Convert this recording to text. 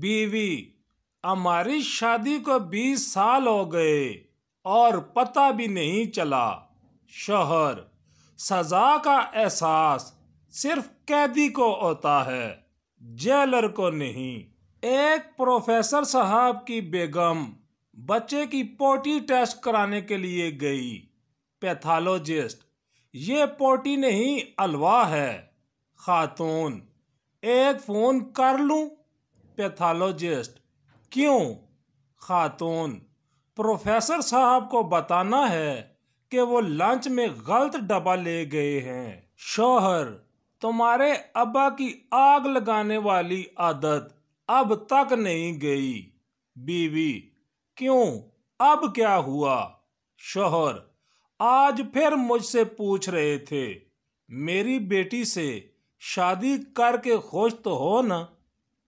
बीवी हमारी शादी को बीस साल हो गए और पता भी नहीं चला शोहर सजा का एहसास सिर्फ कैदी को होता है जेलर को नहीं एक प्रोफेसर साहब की बेगम बच्चे की पोटी टेस्ट कराने के लिए गई पैथोलॉजिस्ट ये पोटी नहीं अलवा है खातून एक फ़ोन कर लूं पैथोलॉजिस्ट क्यों खातून प्रोफेसर साहब को बताना है कि वो लंच में गलत डब्बा ले गए हैं शोहर तुम्हारे अब्बा की आग लगाने वाली आदत अब तक नहीं गई बीवी क्यों अब क्या हुआ शोहर आज फिर मुझसे पूछ रहे थे मेरी बेटी से शादी करके खुश तो हो ना